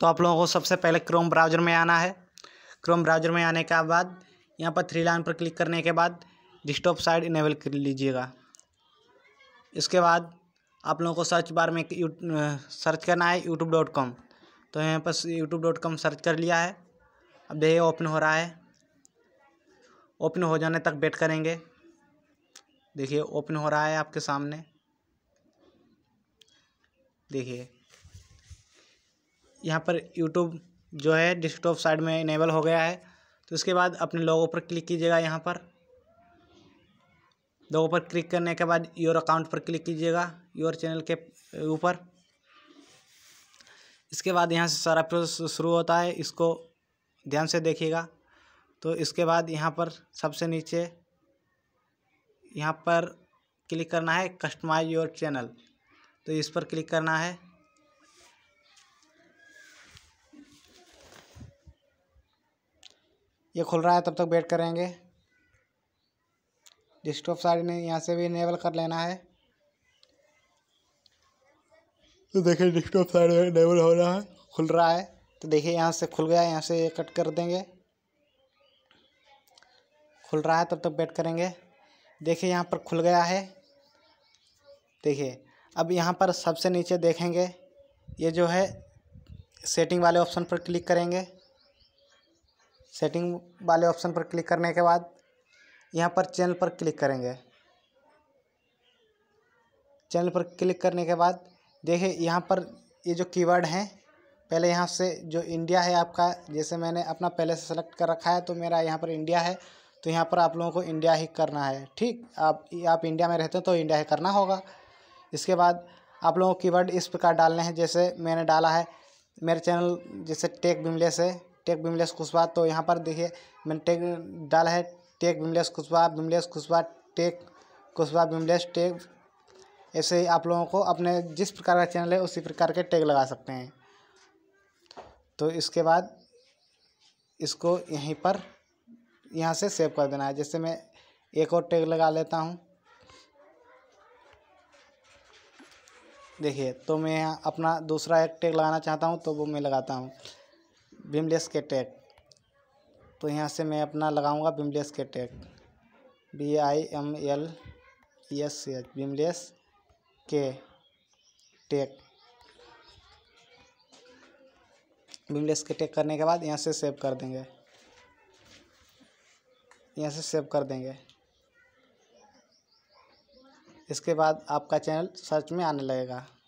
तो आप लोगों को सबसे पहले क्रोम ब्राउज़र में आना है क्रोम ब्राउज़र में आने के बाद यहाँ पर थ्री लाइन पर क्लिक करने के बाद डिस्टॉप साइड इनेबल कर लीजिएगा इसके बाद आप लोगों को सर्च बार में सर्च करना है यूट्यूब डॉट कॉम तो यहाँ पर यूट्यूब डॉट कॉम सर्च कर लिया है अब देखिए ओपन हो रहा है ओपन हो जाने तक वेट करेंगे देखिए ओपन हो रहा है आपके सामने देखिए यहाँ पर यूट्यूब जो है डिस्कटॉप साइड में इनेबल हो गया है तो इसके बाद अपने लोगों पर क्लिक कीजिएगा यहाँ पर लोगों पर क्लिक करने के बाद योर अकाउंट पर क्लिक कीजिएगा योर चैनल के ऊपर इसके बाद यहाँ से सारा प्रोसेस शुरू होता है इसको ध्यान से देखिएगा तो इसके बाद यहाँ पर सबसे नीचे यहाँ पर क्लिक करना है कस्टमाइज योर चैनल तो इस पर क्लिक करना है ये खुल रहा है तब तक वेट करेंगे डिस्टॉप साइड ने यहाँ से भी इनेबल कर लेना है तो देखिए डिस्टॉप साइड में इनेबल हो रहा है खुल रहा है तो देखिए यहाँ से खुल गया यहाँ से ये कट कर देंगे खुल रहा है तब तक वेट करेंगे देखिए यहाँ पर खुल गया है देखिए अब यहाँ पर सबसे नीचे देखेंगे ये जो है सेटिंग वाले ऑप्शन पर क्लिक करेंगे सेटिंग वाले ऑप्शन पर क्लिक करने के बाद यहाँ पर चैनल पर क्लिक करेंगे चैनल पर क्लिक करने के बाद देखिए यहाँ पर ये जो कीवर्ड हैं पहले यहाँ से जो इंडिया है आपका जैसे मैंने अपना पहले से सेलेक्ट कर रखा है तो मेरा यहाँ पर इंडिया है तो यहाँ पर आप लोगों को इंडिया ही करना है ठीक आप आप इंडिया में रहते हो तो इंडिया ही करना होगा इसके बाद आप लोगों को कीवर्ड इस प्रकार डालने हैं जैसे मैंने डाला है मेरे चैनल जैसे टेक बिमले से टेक विमलेश कुशवाहा तो यहाँ पर देखिए मैंने टेक डाला है tag Vimlesh Kushwaha Vimlesh Kushwaha tag Kushwaha Vimlesh tag ऐसे ही आप लोगों को अपने जिस प्रकार का चैनल है उसी प्रकार के टैग लगा सकते हैं तो इसके बाद इसको यहीं पर यहाँ से सेव कर देना है जैसे मैं एक और टैग लगा लेता हूँ देखिए तो मैं अपना दूसरा एक टैग लगाना चाहता हूँ तो वो मैं लगाता हूँ विमलेस के टैग तो यहाँ से मैं अपना लगाऊंगा विमलेस के tag B I M L S H Bimlesh के टैग विमलेस e के टैग करने के बाद यहाँ से सेव कर देंगे यहाँ से सेव कर देंगे इसके बाद आपका चैनल सर्च में आने लगेगा